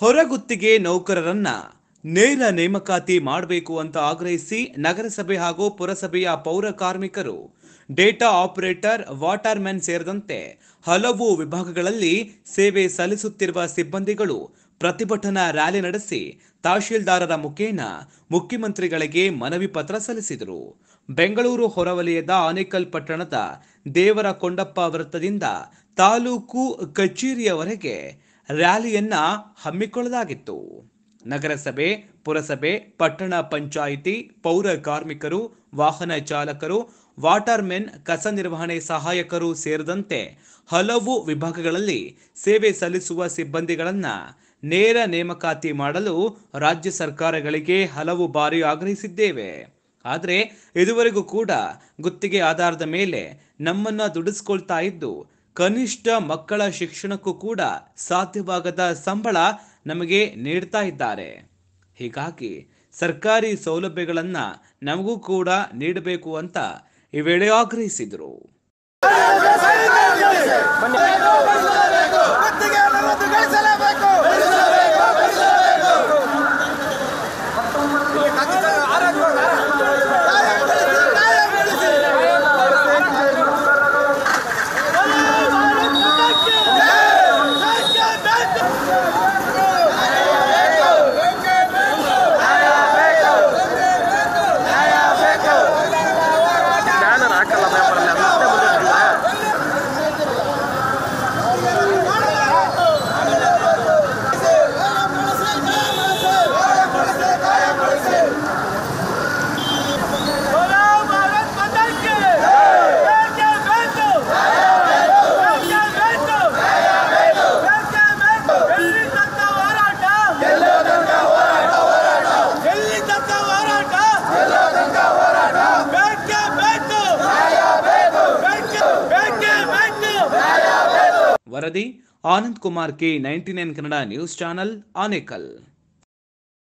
ಹೊರಗುತ್ತಿಗೆ ನೌಕರರನ್ನ ನೇರ ನೇಮಕಾತಿ ಮಾಡಬೇಕು ಅಂತ ಆಗ್ರಹಿಸಿ ನಗರಸಭೆ ಹಾಗೂ ಪುರಸಭೆಯ ಪೌರ ಕಾರ್ಮಿಕರು ಡೇಟಾ ಆಪರೇಟರ್ ವಾಟರ್ ಮ್ಯಾನ್ ಸೇರಿದಂತೆ ಹಲವು ವಿಭಾಗಗಳಲ್ಲಿ ಸೇವೆ ಸಲ್ಲಿಸುತ್ತಿರುವ ಸಿಬ್ಬಂದಿಗಳು ಪ್ರತಿಭಟನಾ ರ್ಯಾಲಿ ನಡೆಸಿ ತಹಶೀಲ್ದಾರರ ಮುಖೇನ ಮುಖ್ಯಮಂತ್ರಿಗಳಿಗೆ ಮನವಿ ಪತ್ರ ಸಲ್ಲಿಸಿದರು ಬೆಂಗಳೂರು ಹೊರವಲಯದ ಆನೇಕಲ್ ಪಟ್ಟಣದ ದೇವರ ಕೊಂಡಪ್ಪ ವೃತ್ತದಿಂದ ತಾಲೂಕು ಕಚೇರಿಯವರೆಗೆ ರ್ಯಾಲಿಯನ್ನು ಹಮ್ಮಿಕೊಳ್ಳಲಾಗಿತ್ತು ನಗರಸಭೆ ಪುರಸಭೆ ಪಟ್ಟಣ ಪಂಚಾಯಿತಿ ಪೌರ ಕಾರ್ಮಿಕರು ವಾಹನ ಚಾಲಕರು ವಾಟರ್ಮೆನ್ ಕಸ ನಿರ್ವಹಣೆ ಸಹಾಯಕರು ಸೇರಿದಂತೆ ಹಲವು ವಿಭಾಗಗಳಲ್ಲಿ ಸೇವೆ ಸಲ್ಲಿಸುವ ಸಿಬ್ಬಂದಿಗಳನ್ನು ನೇರ ನೇಮಕಾತಿ ಮಾಡಲು ರಾಜ್ಯ ಸರ್ಕಾರಗಳಿಗೆ ಹಲವು ಬಾರಿ ಆಗ್ರಹಿಸಿದ್ದೇವೆ ಆದರೆ ಇದುವರೆಗೂ ಕೂಡ ಗುತ್ತಿಗೆ ಆಧಾರದ ಮೇಲೆ ನಮ್ಮನ್ನು ದುಡಿಸ್ಕೊಳ್ತಾ ಇದ್ದು ಕನಿಷ್ಠ ಮಕ್ಕಳ ಶಿಕ್ಷಣಕ್ಕೂ ಕೂಡ ಸಾಧ್ಯವಾಗದ ಸಂಬಳ ನಮಗೆ ನೀಡ್ತಾ ಇದ್ದಾರೆ ಹೀಗಾಗಿ ಸರ್ಕಾರಿ ಸೌಲಭ್ಯಗಳನ್ನು ನಮಗೂ ಕೂಡ ನೀಡಬೇಕು ಅಂತ ಈ ವೇಳೆ ಆಗ್ರಹಿಸಿದರು ವರದಿ Anand Kumar K ninety nine Kannada news channel Anekal